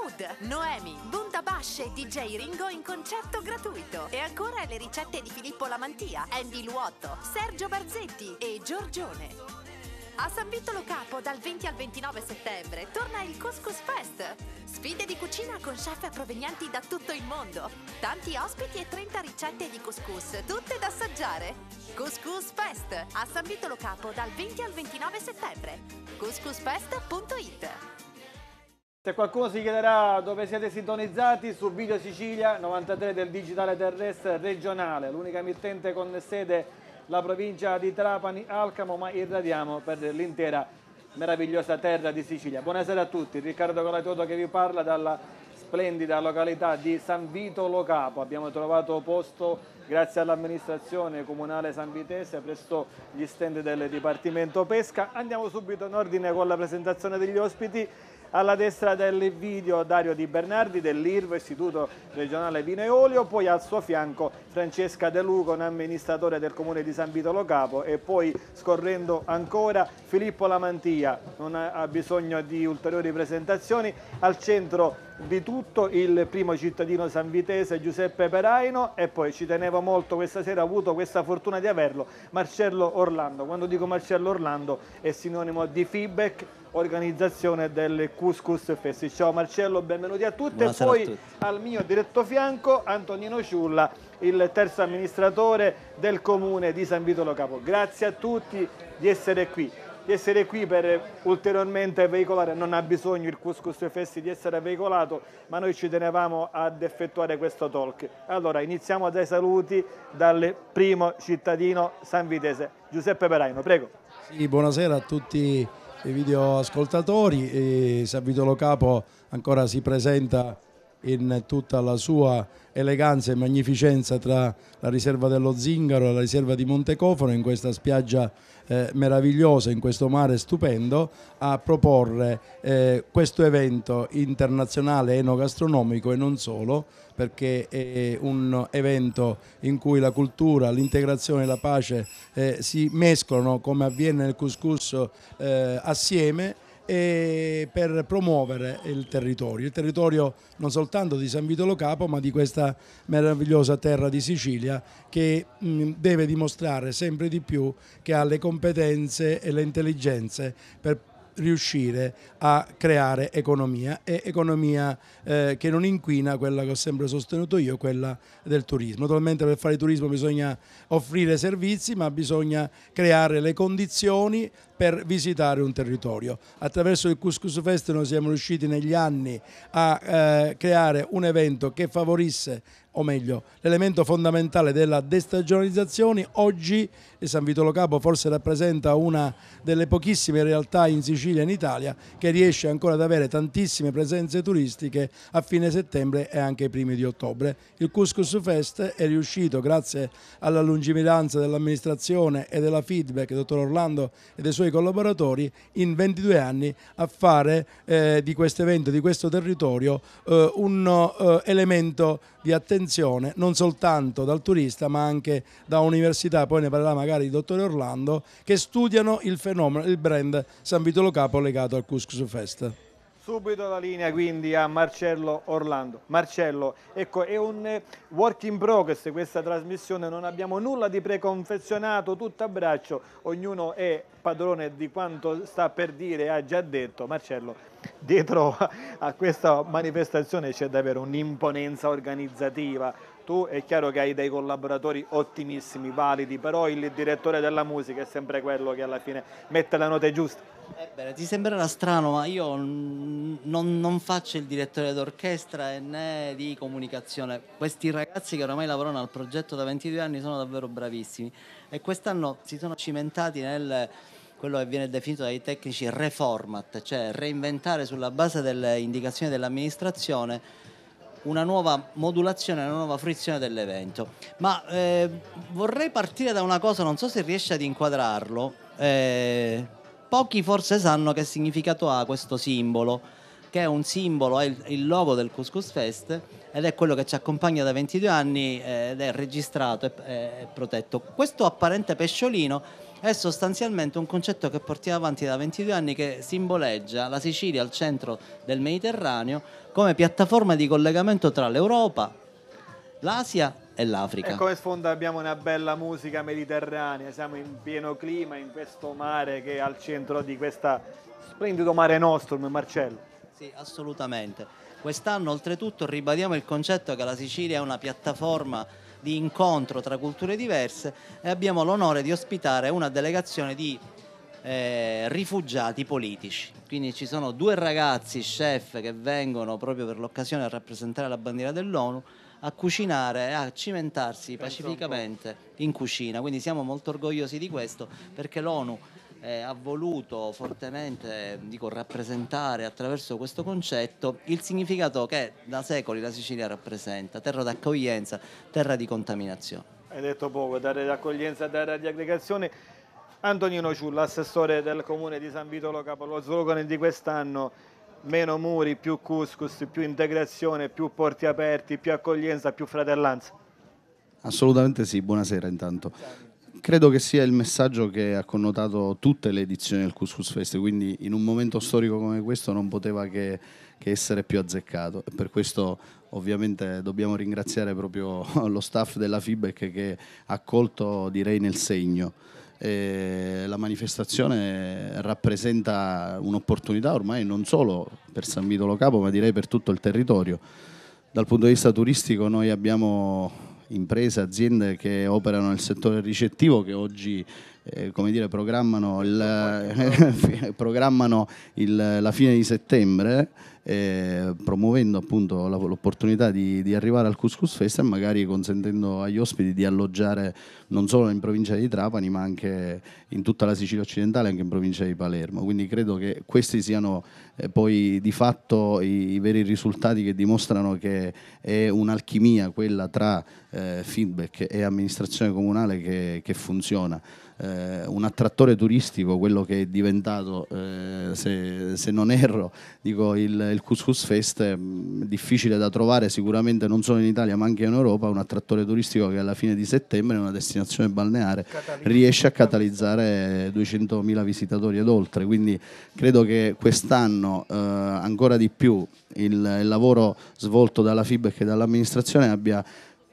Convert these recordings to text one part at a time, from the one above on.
Mahmood, Noemi, Bundabash e DJ Ringo in concerto gratuito. E ancora le ricette di Filippo Lamantia, Andy Luotto, Sergio Barzetti e Giorgione. A San Vittolo Capo dal 20 al 29 settembre torna il Couscous Fest. Sfide di cucina con chef provenienti da tutto il mondo. Tanti ospiti e 30 ricette di couscous, tutte da assaggiare. Couscous Fest a San Vittolo Capo dal 20 al 29 settembre. couscousfest.it se qualcuno si chiederà dove siete sintonizzati, su Video Sicilia 93 del Digitale Terrestre Regionale, l'unica emittente con sede la provincia di Trapani, Alcamo, ma irradiamo per l'intera meravigliosa terra di Sicilia. Buonasera a tutti, Riccardo Colatoto che vi parla dalla splendida località di San Vito Lo Capo. Abbiamo trovato posto grazie all'amministrazione comunale San Vitese presso gli stand del Dipartimento Pesca. Andiamo subito in ordine con la presentazione degli ospiti alla destra del video Dario Di Bernardi dell'IRVO, Istituto Regionale Vino e Olio, poi al suo fianco Francesca De Luca, un amministratore del Comune di San Vito Lo Capo e poi scorrendo ancora Filippo Lamantia, non ha bisogno di ulteriori presentazioni, al centro di tutto il primo cittadino sanvitese Giuseppe Peraino e poi ci tenevo molto questa sera, ho avuto questa fortuna di averlo, Marcello Orlando. Quando dico Marcello Orlando è sinonimo di feedback, organizzazione del Couscous Festi. Ciao Marcello, benvenuti a tutti Buonasera e poi tutti. al mio diretto fianco Antonino Ciulla, il terzo amministratore del comune di San Vitolo Capo. Grazie a tutti di essere qui di essere qui per ulteriormente veicolare, non ha bisogno il Cuscus Festi di essere veicolato, ma noi ci tenevamo ad effettuare questo talk. Allora iniziamo dai saluti dal primo cittadino sanvitese, Giuseppe Peraino, prego. Sì, buonasera a tutti i videoascoltatori, e San Vito Capo ancora si presenta in tutta la sua eleganza e magnificenza tra la riserva dello Zingaro e la riserva di Montecofono in questa spiaggia eh, meravigliosa, in questo mare stupendo, a proporre eh, questo evento internazionale enogastronomico e non solo, perché è un evento in cui la cultura, l'integrazione e la pace eh, si mescolano come avviene nel couscous eh, assieme per promuovere il territorio, il territorio non soltanto di San Vito Lo Capo ma di questa meravigliosa terra di Sicilia che mm, deve dimostrare sempre di più che ha le competenze e le intelligenze per riuscire a creare economia e economia eh, che non inquina quella che ho sempre sostenuto io, quella del turismo. Naturalmente per fare turismo bisogna offrire servizi ma bisogna creare le condizioni per visitare un territorio. Attraverso il Couscous Fest noi siamo riusciti negli anni a eh, creare un evento che favorisse o meglio l'elemento fondamentale della destagionalizzazione. Oggi San Vitolo Capo forse rappresenta una delle pochissime realtà in Sicilia e in Italia che riesce ancora ad avere tantissime presenze turistiche a fine settembre e anche ai primi di ottobre. Il Cuscus Fest è riuscito grazie alla lungimiranza dell'amministrazione e della feedback del dottor Orlando e dei suoi collaboratori in 22 anni a fare eh, di questo evento, di questo territorio eh, un eh, elemento di attenzione non soltanto dal turista ma anche da università, poi ne parlerà magari il dottore Orlando, che studiano il fenomeno, il brand San Vitolo Capo legato al Couscous Fest. Subito la linea quindi a Marcello Orlando. Marcello, ecco, è un eh, work in progress questa trasmissione, non abbiamo nulla di preconfezionato, tutto a braccio, ognuno è padrone di quanto sta per dire, ha già detto. Marcello, dietro a questa manifestazione c'è davvero un'imponenza organizzativa, tu è chiaro che hai dei collaboratori ottimissimi, validi, però il direttore della musica è sempre quello che alla fine mette la nota giusta. Ebbene, eh, ti sembrerà strano, ma io non, non, faccio il direttore d'orchestra né di comunicazione. Questi ragazzi che ormai lavorano al progetto da 22 anni sono davvero bravissimi e quest'anno si sono cimentati nel quello che viene definito dai tecnici reformat, cioè reinventare sulla base delle indicazioni dell'amministrazione una nuova modulazione, una nuova frizione dell'evento. Ma eh, vorrei partire da una cosa, non so se riesci ad inquadrarlo. Eh, pochi forse sanno che significato ha questo simbolo, che è un simbolo, è il logo del Couscous Fest ed è quello che ci accompagna da 22 anni eh, ed è registrato eh, e protetto. Questo apparente pesciolino è sostanzialmente un concetto che portiamo avanti da 22 anni che simboleggia la Sicilia al centro del Mediterraneo come piattaforma di collegamento tra l'Europa, l'Asia e l'Africa. E come sfondo abbiamo una bella musica mediterranea, siamo in pieno clima, in questo mare che è al centro di questo splendido mare nostrum, Marcello. Sì, assolutamente. Quest'anno oltretutto ribadiamo il concetto che la Sicilia è una piattaforma di incontro tra culture diverse e abbiamo l'onore di ospitare una delegazione di eh, rifugiati politici. Quindi ci sono due ragazzi chef che vengono proprio per l'occasione a rappresentare la bandiera dell'ONU a cucinare, e a cimentarsi pacificamente in cucina. Quindi siamo molto orgogliosi di questo perché l'ONU eh, ha voluto fortemente eh, dico, rappresentare attraverso questo concetto il significato che da secoli la Sicilia rappresenta, terra d'accoglienza, terra di contaminazione. Hai detto poco, terra d'accoglienza, terra di aggregazione. Antonino Ciulla, assessore del comune di San Vitolo Capoluogo, slogan di quest'anno meno muri, più couscous, più integrazione, più porti aperti, più accoglienza, più fratellanza. Assolutamente sì, buonasera intanto. Credo che sia il messaggio che ha connotato tutte le edizioni del Couscous Fest, quindi in un momento storico come questo non poteva che, che essere più azzeccato per questo ovviamente dobbiamo ringraziare proprio lo staff della FIBEC che ha colto direi nel segno eh, la manifestazione rappresenta un'opportunità ormai non solo per San Vitolo Capo ma direi per tutto il territorio. Dal punto di vista turistico noi abbiamo imprese, aziende che operano nel settore ricettivo che oggi eh, come dire, programmano, il, programmano il, la fine di settembre eh, promuovendo appunto l'opportunità di, di, arrivare al Couscous Fest e magari consentendo agli ospiti di alloggiare non solo in provincia di Trapani ma anche in tutta la Sicilia occidentale anche in provincia di Palermo quindi credo che questi siano eh, poi di fatto i, i, veri risultati che dimostrano che è un'alchimia quella tra eh, feedback e amministrazione comunale che, che funziona eh, un attrattore turistico, quello che è diventato, eh, se, se, non erro, dico, il, il Couscous Fest, è mm, difficile da trovare sicuramente non solo in Italia ma anche in Europa, un attrattore turistico che alla fine di settembre, in una destinazione balneare, Catalizza. riesce a catalizzare 200.000 visitatori ed oltre. Quindi credo che quest'anno eh, ancora di più il, il lavoro svolto dalla FIBEC e dall'amministrazione abbia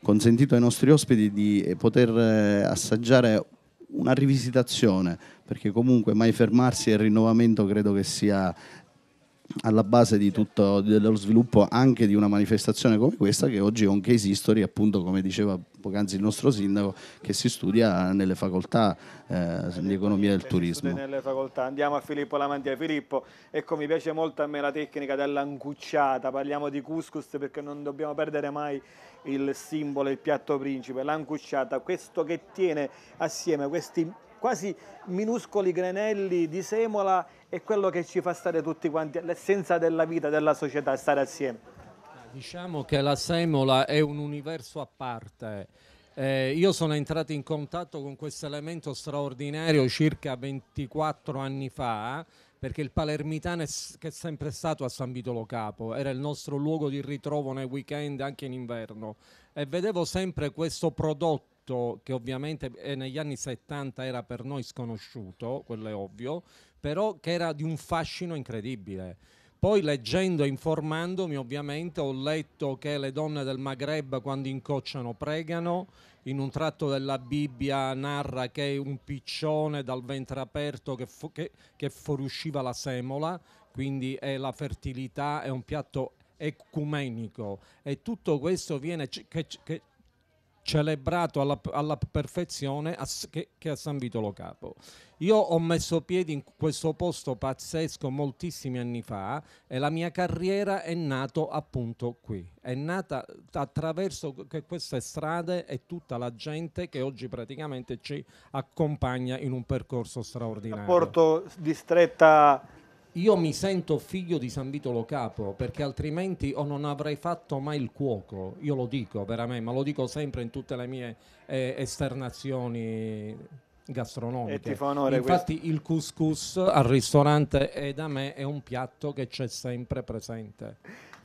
consentito ai nostri ospiti di poter eh, assaggiare una rivisitazione, perché comunque mai fermarsi e il rinnovamento credo che sia alla base di tutto dello sviluppo anche di una manifestazione come questa che oggi è un case history appunto come diceva poc'anzi il nostro sindaco che si studia nelle facoltà eh, di economia del turismo nelle facoltà andiamo a Filippo Lamantia Filippo ecco mi piace molto a me la tecnica dell'ancucciata parliamo di couscous perché non dobbiamo perdere mai il simbolo, il piatto principe, l'angusciata, questo che tiene assieme questi quasi minuscoli granelli di semola è quello che ci fa stare tutti quanti, l'essenza della vita, della società, stare assieme. Diciamo che la semola è un universo a parte. Eh, io sono entrato in contatto con questo elemento straordinario circa 24 anni fa perché il Palermitano è, che è sempre stato a San Vitolo Capo, era il nostro luogo di ritrovo nei weekend anche in inverno e vedevo sempre questo prodotto che ovviamente eh, negli anni 70 era per noi sconosciuto, quello è ovvio, però che era di un fascino incredibile. Poi leggendo e informandomi ovviamente ho letto che le donne del Maghreb quando incocciano pregano, in un tratto della Bibbia narra che è un piccione dal ventre aperto che, fu, che, che fuoriusciva la semola, quindi è la fertilità, è un piatto ecumenico e tutto questo viene, che, che, celebrato alla, alla perfezione a, che, che, a San Vitolo Capo. Io ho messo piedi in questo posto pazzesco moltissimi anni fa e la mia carriera è nata appunto qui, è nata attraverso queste strade e tutta la gente che oggi praticamente ci accompagna in un percorso straordinario. Un Rapporto di stretta io mi sento figlio di San Vito Lo Capo perché altrimenti o oh, non avrei fatto mai il cuoco, io lo dico veramente, ma lo dico sempre in tutte le mie eh, esternazioni gastronomiche. E ti fa onore Infatti questo. il couscous al ristorante e da me è un piatto che c'è sempre presente.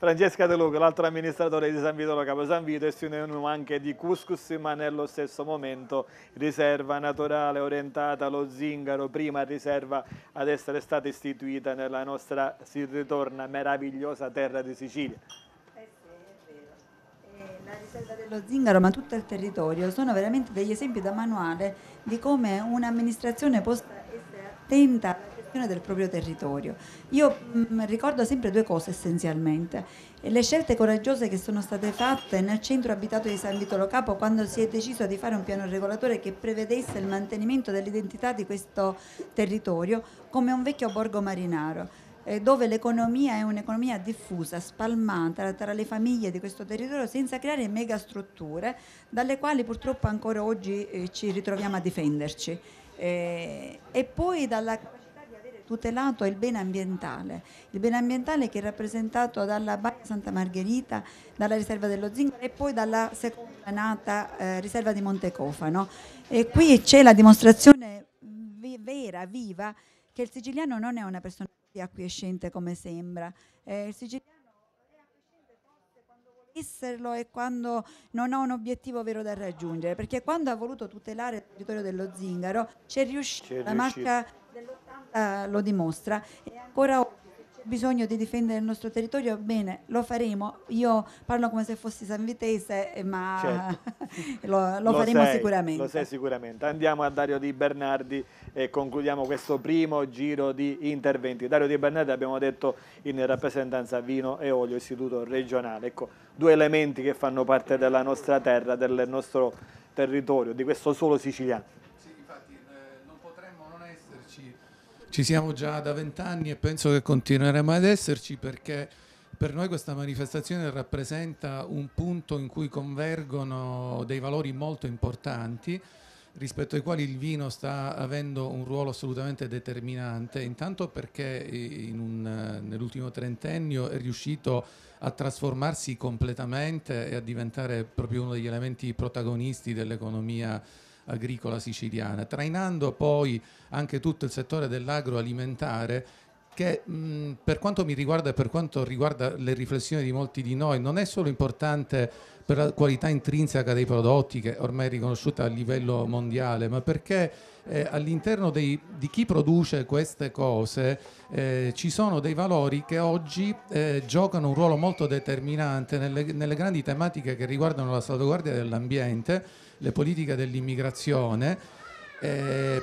Francesca De Luca, l'altro amministratore di San Vito Capo San Vito, è sinonimo anche di Cuscus, ma nello stesso momento riserva naturale orientata allo zingaro, prima riserva ad essere stata istituita nella nostra, si ritorna, meravigliosa terra di Sicilia eh eh, la riserva dello zingaro, ma tutto il territorio, sono veramente degli esempi da manuale di come un'amministrazione possa essere attenta gestione del proprio territorio. Io mh, mm, ricordo sempre due cose essenzialmente. Le scelte coraggiose che sono state fatte nel centro abitato di San Vitolo Capo quando si è deciso di fare un piano regolatore che prevedesse il mantenimento dell'identità di questo territorio come un vecchio borgo marinaro eh, dove l'economia è un'economia diffusa, spalmata tra le famiglie di questo territorio senza creare megastrutture dalle quali purtroppo ancora oggi eh, ci ritroviamo a difenderci. Eh, e poi dalla tutelato il bene ambientale, il bene ambientale che è rappresentato dalla Baia Santa Margherita, dalla riserva dello Zingaro e poi dalla seconda nata eh, riserva di Montecofano. E qui c'è la dimostrazione vi vera, viva, che il siciliano non è una persona acquiescente come sembra. Eh, il siciliano quando vuole esserlo è quando non ha un obiettivo vero da raggiungere, perché quando ha voluto tutelare il territorio dello Zingaro c'è riuscita la marca dello realtà eh, lo dimostra. E ancora oggi bisogno di difendere il nostro territorio, bene, lo faremo. Io parlo come se fossi sanvitese, eh, ma certo. lo, lo, lo, faremo sei, sicuramente. Lo sei sicuramente. Andiamo a Dario Di Bernardi e concludiamo questo primo giro di interventi. Dario Di Bernardi abbiamo detto in rappresentanza Vino e Olio, istituto regionale. Ecco, due elementi che fanno parte della nostra terra, del nostro territorio, di questo solo siciliano. Ci siamo già da vent'anni e penso che continueremo ad esserci perché per noi questa manifestazione rappresenta un punto in cui convergono dei valori molto importanti rispetto ai quali il vino sta avendo un ruolo assolutamente determinante, intanto perché in nell'ultimo trentennio è riuscito a trasformarsi completamente e a diventare proprio uno degli elementi protagonisti dell'economia agricola siciliana, trainando poi anche tutto il settore dell'agroalimentare che mh, per quanto mi riguarda e per quanto riguarda le riflessioni di molti di noi non è solo importante per la qualità intrinseca dei prodotti che ormai è riconosciuta a livello mondiale, ma perché eh, all'interno dei, di chi produce queste cose eh, ci sono dei valori che oggi eh, giocano un ruolo molto determinante nelle, nelle grandi tematiche che riguardano la salvaguardia dell'ambiente le politiche dell'immigrazione. Eh,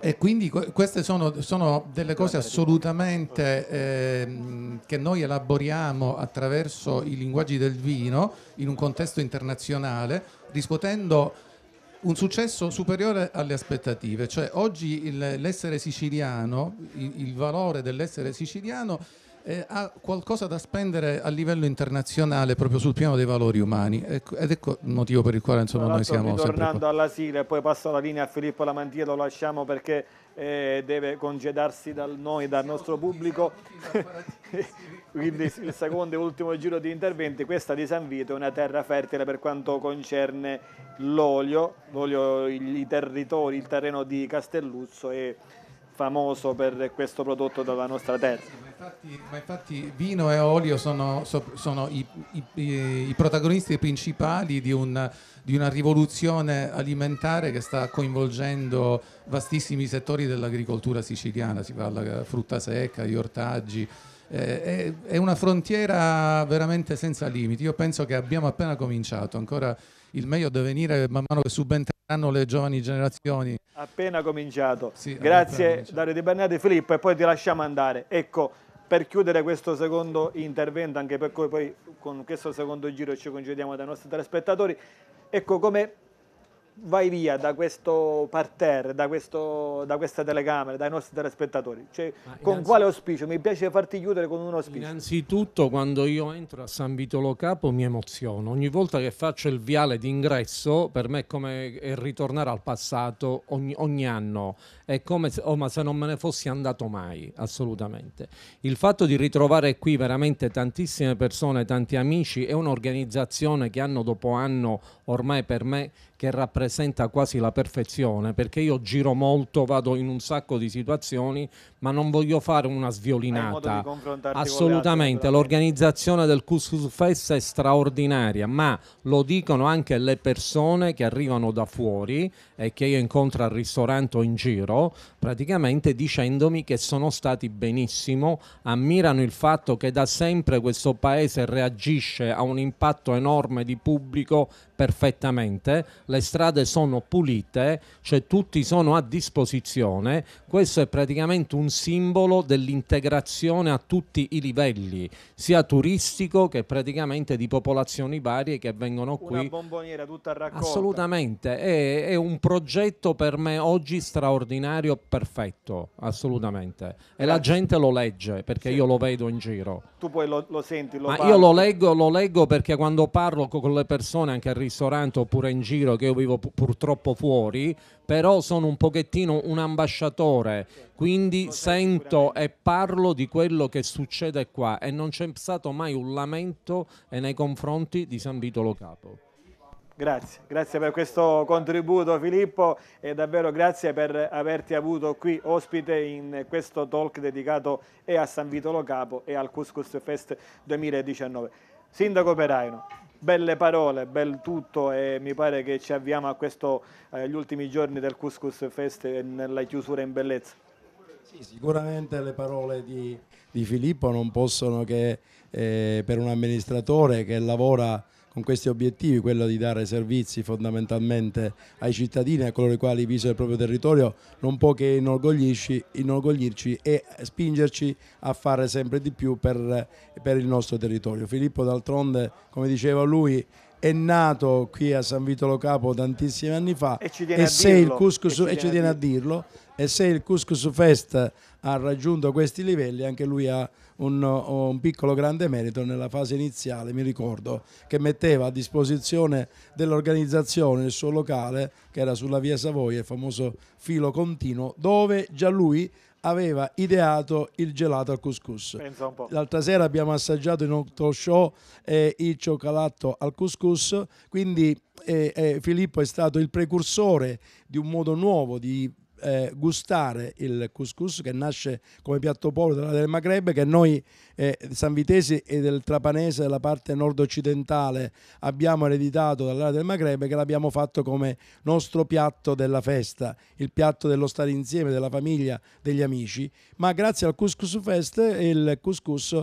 e quindi queste sono, sono delle cose assolutamente eh, che noi elaboriamo attraverso i linguaggi del vino in un contesto internazionale, riscuotendo un successo superiore alle aspettative. Cioè oggi l'essere siciliano, il, il valore dell'essere siciliano eh, ha qualcosa da spendere a livello internazionale proprio sul piano dei valori umani ecco, ed ecco il motivo per il quale insomma, noi siamo tornando alla sigla e poi passo la linea a Filippo Lamantia lo lasciamo perché eh, deve congedarsi da noi, dal nostro pubblico quindi il secondo e ultimo giro di interventi questa di San Vito è una terra fertile per quanto concerne l'olio l'olio, i territori, il terreno di Castelluzzo è famoso per questo prodotto dalla nostra terra infatti, ma infatti vino e olio sono, sono i, i, i, protagonisti principali di, un, di una rivoluzione alimentare che sta coinvolgendo vastissimi settori dell'agricoltura siciliana, si parla di eh, frutta secca, agli ortaggi. Eh, è, una frontiera veramente senza limiti. Io penso che abbiamo appena cominciato, ancora il meglio deve venire man mano che subentreranno le giovani generazioni. Appena cominciato. Sì, Grazie appena cominciato. Dario Di Bernardi, Filippo, e poi ti lasciamo andare. Ecco, per chiudere questo secondo intervento, anche per cui poi con questo secondo giro ci congediamo dai nostri telespettatori, ecco come vai via da questo parterre, da, questo, da questa telecamera, dai nostri telespettatori? Cioè, con quale auspicio? Mi piace farti chiudere con un auspicio. Innanzitutto, quando io entro a San Vitolo Capo mi emoziono. Ogni volta che faccio il viale d'ingresso, per me è come ritornare al passato ogni, ogni anno. È come se, oh, se non me ne fossi andato mai, assolutamente. Il fatto di ritrovare qui veramente tantissime persone, tanti amici, è un'organizzazione che anno dopo anno ormai per me che rappresenta quasi la perfezione, perché io giro molto, vado in un sacco di situazioni, ma non voglio fare una sviolinata. Assolutamente, l'organizzazione del Couscous Fest è straordinaria, ma lo dicono anche le persone che arrivano da fuori eh, che io incontro al ristorante o in giro, praticamente dicendomi che sono stati benissimo, ammirano il fatto che da sempre questo paese reagisce a un impatto enorme di pubblico perfettamente, le strade sono pulite, cioè tutti sono a disposizione, questo è praticamente un simbolo dell'integrazione a tutti i livelli, sia turistico che praticamente di popolazioni varie che vengono qui. Una bomboniera tutta raccolta. Assolutamente, è, è un progetto per me oggi straordinario, perfetto, assolutamente. E la gente lo legge perché sì. io lo vedo in giro. Tu poi lo, lo senti, lo Ma parli. io lo leggo, lo leggo perché quando parlo con le persone anche al ristorante oppure in giro, che io vivo purtroppo fuori, però sono un pochettino un ambasciatore, quindi sento e parlo di quello che succede qua e non c'è stato mai un lamento eh, nei confronti di San Vito Lo Capo. Grazie, grazie per questo contributo Filippo e davvero grazie per averti avuto qui ospite in questo talk dedicato e a San Vito Lo Capo e al Couscous Fest 2019. Sindaco Peraino, belle parole, bel tutto e mi pare che ci avviamo a questo, eh, gli ultimi giorni del Couscous Fest nella chiusura in bellezza. Sì, sicuramente le parole di, di Filippo non possono che eh, per un amministratore che lavora con questi obiettivi, quello di dare servizi fondamentalmente ai cittadini, a coloro i quali visano il proprio territorio, non può che inorgoglirci e spingerci a fare sempre di più per, per il nostro territorio. Filippo d'altronde, come diceva lui, è nato qui a San Vitolo Capo tantissimi anni fa e, ci viene, a dirlo e se il Cuscus Fest ha raggiunto questi livelli anche lui ha un, un, piccolo grande merito nella fase iniziale mi ricordo che metteva a disposizione dell'organizzazione il suo locale che era sulla via Savoia il famoso filo continuo dove già lui aveva ideato il gelato al couscous. L'altra sera abbiamo assaggiato in un talk show eh, il cioccolato al couscous, quindi eh, eh, Filippo è stato il precursore di un modo nuovo di eh, gustare il couscous che nasce come piatto povero del Maghreb, che noi eh, sanvitesi e del trapanese della parte nord-occidentale abbiamo ereditato dall'area del Maghreb, che l'abbiamo fatto come nostro piatto della festa, il piatto dello stare insieme, della famiglia, degli amici. Ma grazie al Couscous Fest il couscous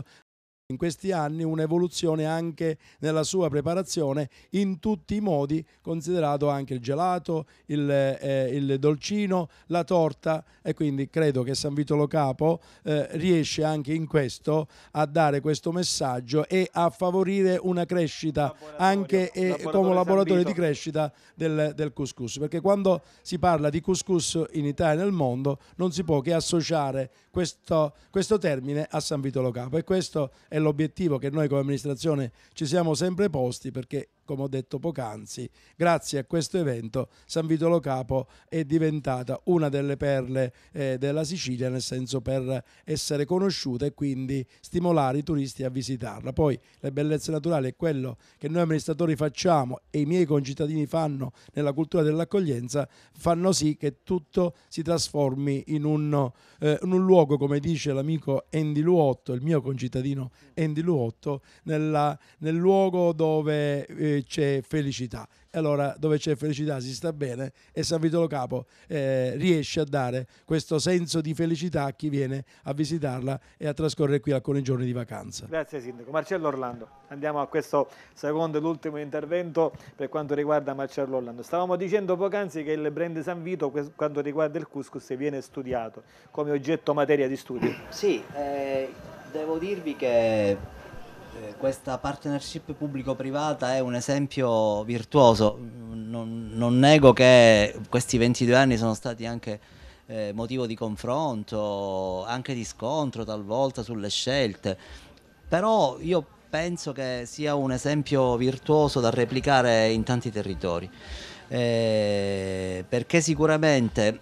in questi anni un'evoluzione anche nella sua preparazione in tutti i modi, considerato anche il gelato, il, eh, il dolcino, la torta e quindi credo che San Vito Lo Capo eh, riesce anche in questo a dare questo messaggio e a favorire una crescita anche eh, come laboratorio di crescita del, del couscous, perché quando si parla di couscous in Italia e nel mondo non si può che associare questo, questo termine a San Vito Lo Capo e questo è l'obiettivo che noi come amministrazione ci siamo sempre posti perché come ho detto poc'anzi, grazie a questo evento San Vito Lo Capo è diventata una delle perle eh, della Sicilia, nel senso per essere conosciuta e quindi stimolare i turisti a visitarla. Poi le bellezze naturali è quello che noi amministratori facciamo e i miei concittadini fanno nella cultura dell'accoglienza, fanno sì che tutto si trasformi in un, eh, in un luogo, come dice l'amico Andy Luotto, il mio concittadino Andy Luotto, nella, nel luogo dove... Eh, c'è felicità. E allora dove c'è felicità si sta bene e San Vito Lo Capo eh, riesce a dare questo senso di felicità a chi viene a visitarla e a trascorrere qui alcuni giorni di vacanza. Grazie Sindaco. Marcello Orlando, andiamo a questo secondo e ultimo intervento per quanto riguarda Marcello Orlando. Stavamo dicendo poc'anzi che il brand San Vito per quanto riguarda il couscous viene studiato come oggetto materia di studio. Sì, eh, devo dirvi che eh, questa partnership pubblico-privata è un esempio virtuoso. Non, non, nego che questi 22 anni sono stati anche eh, motivo di confronto, anche di scontro talvolta sulle scelte, però io penso che sia un esempio virtuoso da replicare in tanti territori, eh, perché sicuramente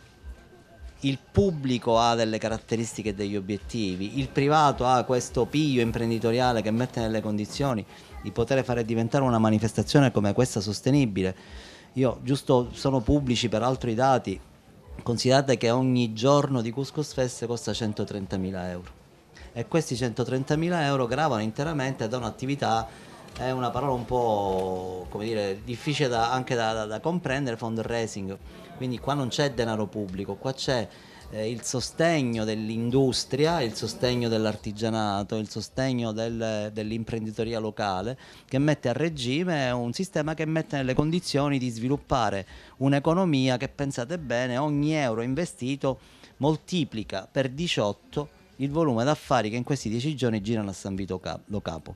il pubblico ha delle caratteristiche e degli obiettivi, il privato ha questo piglio imprenditoriale che mette nelle condizioni di poter fare diventare una manifestazione come questa sostenibile. Io giusto sono pubblici peraltro i dati, considerate che ogni giorno di Cuscus Fest costa 130.000 euro e questi 130.000 euro gravano interamente da un'attività è una parola un po' come dire difficile da, anche da, da, da, comprendere fundraising quindi qua non c'è denaro pubblico qua c'è eh, il sostegno dell'industria il sostegno dell'artigianato il sostegno del, dell'imprenditoria locale che mette a regime un sistema che mette nelle condizioni di sviluppare un'economia che pensate bene ogni euro investito moltiplica per 18 il volume d'affari che in questi 10 giorni girano a San Vito Capo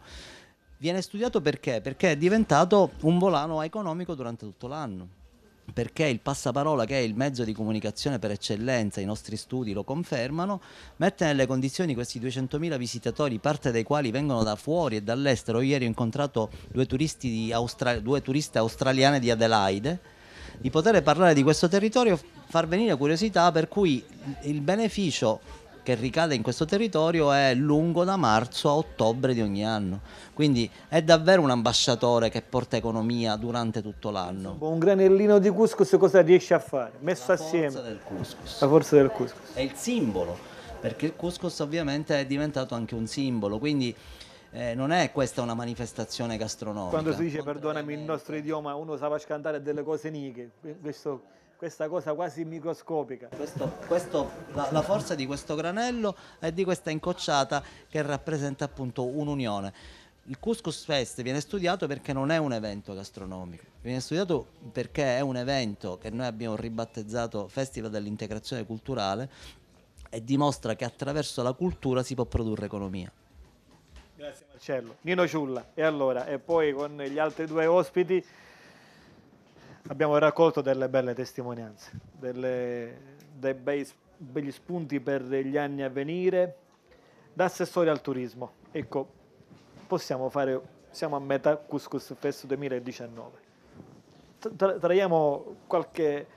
Viene studiato perché? Perché è diventato un volano economico durante tutto l'anno perché il passaparola, che è il mezzo di comunicazione per eccellenza, i nostri studi lo confermano, mette nelle condizioni questi 200.000 visitatori, parte dei quali vengono da fuori e dall'estero. Ieri ho incontrato due, Austra- due turiste australiane di Adelaide, di poter parlare di questo territorio, far venire curiosità, per cui il beneficio che ricade in questo territorio è lungo da marzo a ottobre di ogni anno. Quindi è davvero un ambasciatore che porta economia durante tutto l'anno. Un granellino di couscous cosa riesce a fare? Messo La assieme. Forza del couscous. La forza del couscous. È il simbolo, perché il couscous ovviamente è diventato anche un simbolo, quindi eh, non è questa una manifestazione gastronomica. Quando si dice, perdonami il nostro idioma, uno sa scantare delle cose niche, questo questa cosa quasi microscopica. Questo, questo, la, la, forza di questo granello e di questa incocciata che rappresenta appunto un'unione. Il Couscous Fest viene studiato perché non è un evento gastronomico, viene studiato perché è un evento che noi abbiamo ribattezzato Festival dell'integrazione culturale e dimostra che attraverso la cultura si può produrre economia. Grazie Marcello. Nino Ciulla, e allora, e poi con gli altri due ospiti abbiamo raccolto delle belle testimonianze, delle, dei bei, begli spunti per gli anni a venire. Da assessore al turismo, ecco, possiamo fare, siamo a metà Cuscus Fest 2019. Tra, traiamo qualche...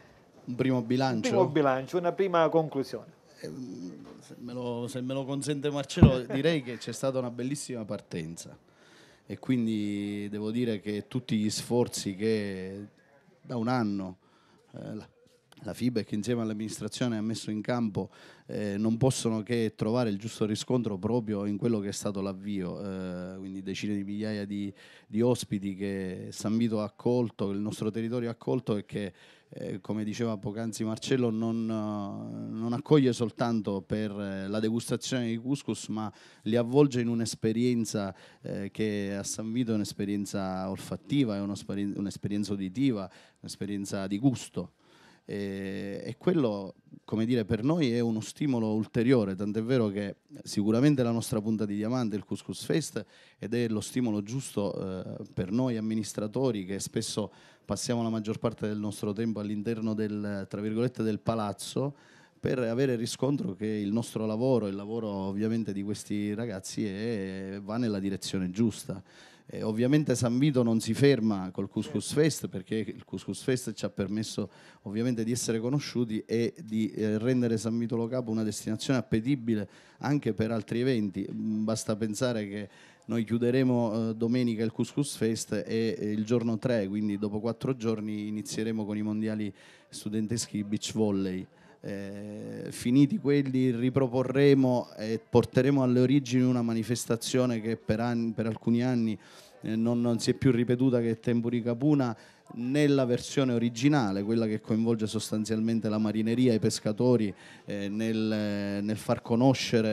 Un primo bilancio. Un primo bilancio, una prima conclusione. Eh, se, me lo, se me lo consente Marcello, direi che c'è stata una bellissima partenza e quindi devo dire che tutti gli sforzi che da un anno. Eh, la FIBE che insieme all'amministrazione ha messo in campo eh, non possono che trovare il giusto riscontro proprio in quello che è stato l'avvio, eh, quindi decine di migliaia di, di ospiti che San Vito ha accolto, il nostro territorio ha accolto e che eh, come diceva poc'anzi Marcello, non, eh, non, accoglie soltanto per eh, la degustazione di couscous, ma li avvolge in un'esperienza eh, che a San Vito è un'esperienza olfattiva, è un'esperienza uditiva, un'esperienza di gusto. E, e quello come dire, per noi è uno stimolo ulteriore, tant'è vero che sicuramente la nostra punta di diamante è il Couscous Fest ed è lo stimolo giusto eh, per noi amministratori che spesso passiamo la maggior parte del nostro tempo all'interno del, del palazzo per avere riscontro che il nostro lavoro, il lavoro ovviamente di questi ragazzi è, va nella direzione giusta. Eh, ovviamente San Vito non si ferma col Couscous Fest perché il Couscous Fest ci ha permesso ovviamente di essere conosciuti e di eh, rendere San Vito Lo Capo una destinazione appetibile anche per altri eventi. Mm, basta pensare che noi chiuderemo eh, domenica il Couscous Fest e eh, il giorno 3, quindi dopo quattro giorni inizieremo con i mondiali studenteschi beach volley. Eh, finiti quelli riproporremo e porteremo alle origini una manifestazione che per, anni, per alcuni anni eh, non, non, si è più ripetuta che è Tempuri Capuna nella versione originale, quella che coinvolge sostanzialmente la marineria, e i pescatori eh, nel, nel, far conoscere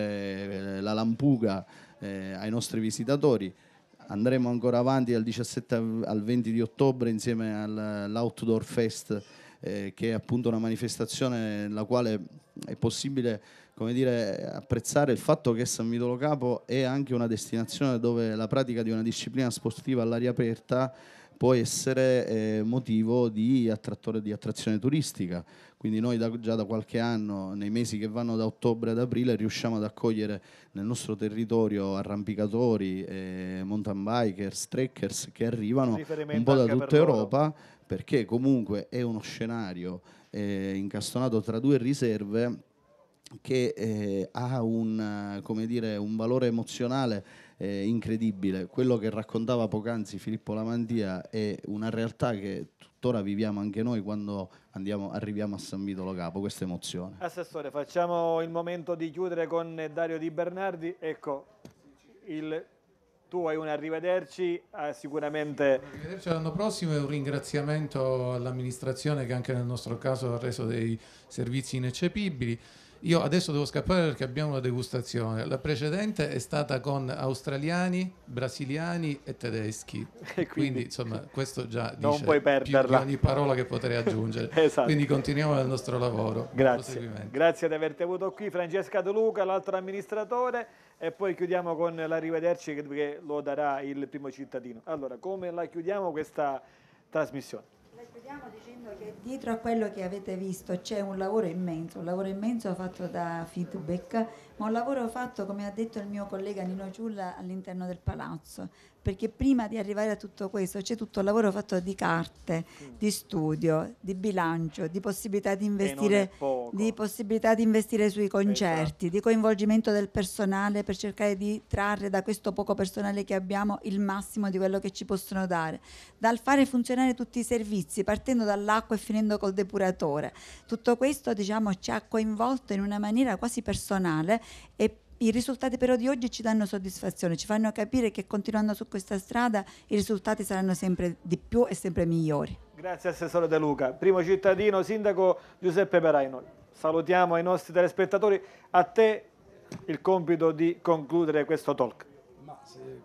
eh, la lampuga eh, ai nostri visitatori. Andremo ancora avanti dal 17 al 20 di ottobre insieme all'Outdoor Fest eh, che è appunto una manifestazione nella quale è possibile come dire, apprezzare il fatto che San Vitolo Capo è anche una destinazione dove la pratica di una disciplina sportiva all'aria aperta può essere eh, motivo di, di, attrazione turistica. Quindi noi da, già da qualche anno, nei mesi che vanno da ottobre ad aprile, riusciamo ad accogliere nel nostro territorio arrampicatori, eh, mountain bikers, trekkers che arrivano un po' da tutta Europa. Loro perché comunque è uno scenario eh, incastonato tra due riserve che eh, ha un, dire, un, valore emozionale eh, incredibile. Quello che raccontava poc'anzi Filippo Lamantia è una realtà che tuttora viviamo anche noi quando andiamo, arriviamo a San Vito Lo Capo, questa emozione. Assessore, facciamo il momento di chiudere con Dario Di Bernardi. Ecco, il tu hai un arrivederci eh, sicuramente... Arrivederci l'anno prossimo e un ringraziamento all'amministrazione che anche nel nostro caso ha reso dei servizi ineccepibili. Io adesso devo scappare perché abbiamo una degustazione. La precedente è stata con australiani, brasiliani e tedeschi. E quindi, quindi, insomma, questo già non dice puoi perderla. ogni parola che potrei aggiungere. esatto. Quindi continuiamo nel nostro lavoro. Grazie. Grazie di averti avuto qui, Francesca De Luca, l'altro amministratore e poi chiudiamo con l'arrivederci che lo darà il primo cittadino. Allora, come la chiudiamo questa trasmissione? La chiudiamo dicendo che dietro a quello che avete visto c'è un lavoro immenso, un lavoro immenso fatto da feedback ma un lavoro fatto, come ha detto il mio collega Nino Ciulla, all'interno del palazzo, perché prima di arrivare a tutto questo c'è tutto un lavoro fatto di carte, mm. di studio, di bilancio, di possibilità di investire, di possibilità di investire sui concerti, esatto. di coinvolgimento del personale per cercare di trarre da questo poco personale che abbiamo il massimo di quello che ci possono dare, dal fare funzionare tutti i servizi, partendo dall'acqua e finendo col depuratore. Tutto questo diciamo, ci ha coinvolto in una maniera quasi personale e i risultati però di oggi ci danno soddisfazione, ci fanno capire che continuando su questa strada i risultati saranno sempre di più e sempre migliori. Grazie Assessore De Luca. Primo cittadino, Sindaco Giuseppe Peraino. Salutiamo i nostri telespettatori. A te il compito di concludere questo talk. Ma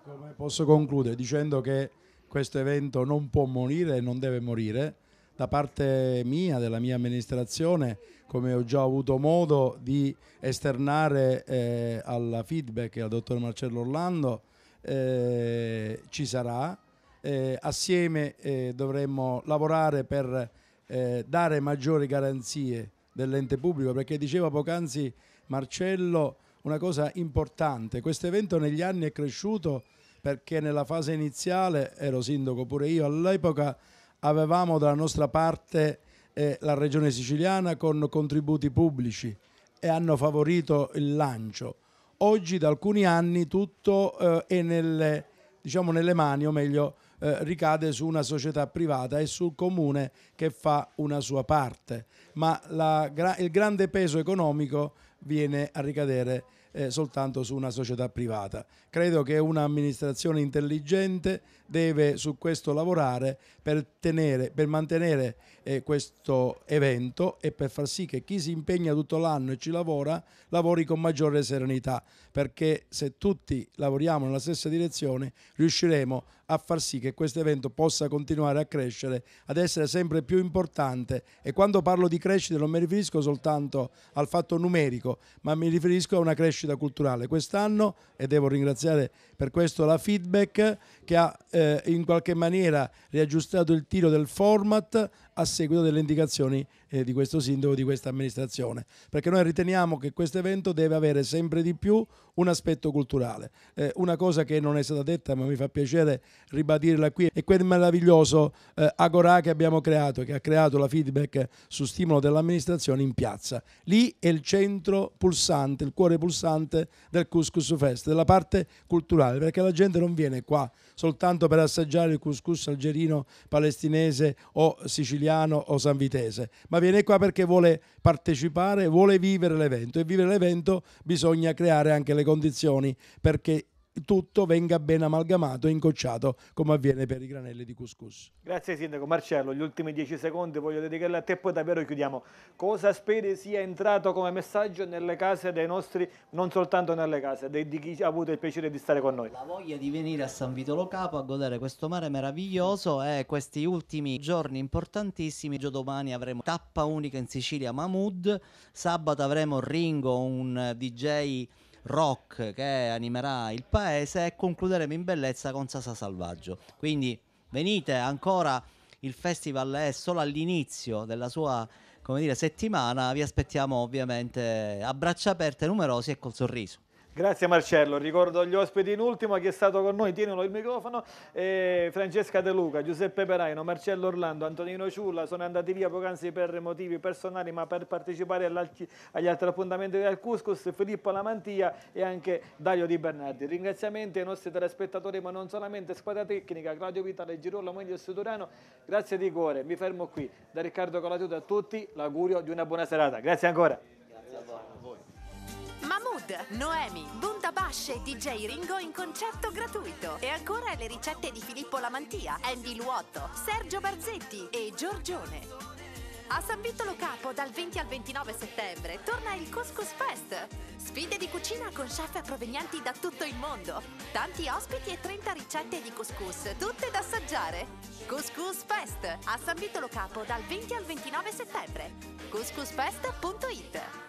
come posso concludere? Dicendo che questo evento non può morire e non deve morire da parte mia, della mia amministrazione, come ho già avuto modo di esternare eh, al feedback al dottor Marcello Orlando, eh, ci sarà. Eh, assieme eh, dovremmo lavorare per eh, dare maggiori garanzie dell'ente pubblico, perché diceva poc'anzi Marcello una cosa importante, questo evento negli anni è cresciuto perché nella fase iniziale, ero sindaco pure io all'epoca, avevamo dalla nostra parte eh, la regione siciliana con contributi pubblici e hanno favorito il lancio. Oggi da alcuni anni tutto eh, è nelle, diciamo nelle, mani, o meglio eh, ricade su una società privata e sul comune che fa una sua parte, ma la, il grande peso economico viene a ricadere eh, soltanto su una società privata. Credo che un'amministrazione intelligente deve su questo lavorare per, tenere, per mantenere eh, questo evento e per far sì che chi si impegna tutto l'anno e ci lavora lavori con maggiore serenità, perché se tutti lavoriamo nella stessa direzione riusciremo a far sì che questo evento possa continuare a crescere, ad essere sempre più importante e quando parlo di crescita non mi riferisco soltanto al fatto numerico, ma mi riferisco a una crescita culturale. Quest'anno, e devo ringraziare ringraziare per questo la feedback che ha eh, in qualche maniera riaggiustato il tiro del format, a seguito delle indicazioni eh, di questo sindaco, di questa amministrazione, perché noi riteniamo che questo evento deve avere sempre di più un aspetto culturale. Eh, una cosa che non è stata detta ma mi fa piacere ribadirla qui è quel meraviglioso eh, agorà che abbiamo creato, che ha creato la feedback su stimolo dell'amministrazione in piazza. Lì è il centro pulsante, il cuore pulsante del Couscous Fest, della parte culturale, perché la gente non viene qua soltanto per assaggiare il couscous algerino, palestinese o siciliano o sanvitese, ma viene qua perché vuole partecipare, vuole vivere l'evento e vivere l'evento bisogna creare anche le condizioni perché tutto venga ben amalgamato e incocciato come avviene per i granelli di couscous. Grazie Sindaco. Marcello, gli ultimi dieci secondi voglio dedicarli a te e poi davvero chiudiamo. Cosa speri sia entrato come messaggio nelle case dei nostri, non soltanto nelle case, di chi ha avuto il piacere di stare con noi? La voglia di venire a San Vitolo Capo a godere questo mare meraviglioso e questi ultimi giorni importantissimi. Già domani avremo tappa unica in Sicilia Mahmood, sabato avremo Ringo, un DJ rock che animerà il paese e concluderemo in bellezza con Sasa Salvaggio. Quindi venite ancora, il festival è solo all'inizio della sua come dire, settimana, vi aspettiamo ovviamente a braccia aperte, numerosi e col sorriso. Grazie Marcello, ricordo gli ospiti in ultimo chi è stato con noi, tienilo il microfono, eh, Francesca De Luca, Giuseppe Peraino, Marcello Orlando, Antonino Ciulla sono andati via poc'anzi per motivi personali ma per partecipare agli altri appuntamenti del Cuscus, Filippo Lamantia e anche Dario Di Bernardi. Ringraziamenti ai nostri telespettatori ma non solamente, squadra tecnica, Claudio Vitale, Girolamo Meglio Sudurano, grazie di cuore, mi fermo qui. Da Riccardo Colatuto a tutti l'augurio di una buona serata, grazie ancora. Mahmood, Noemi, Bundabash e DJ Ringo in concerto gratuito. E ancora le ricette di Filippo Lamantia, Andy Luotto, Sergio Barzetti e Giorgione. A San Vittolo Capo dal 20 al 29 settembre torna il Couscous Fest. Sfide di cucina con chef provenienti da tutto il mondo. Tanti ospiti e 30 ricette di couscous, tutte da assaggiare. Couscous Fest a San Vittolo Capo dal 20 al 29 settembre. couscousfest.it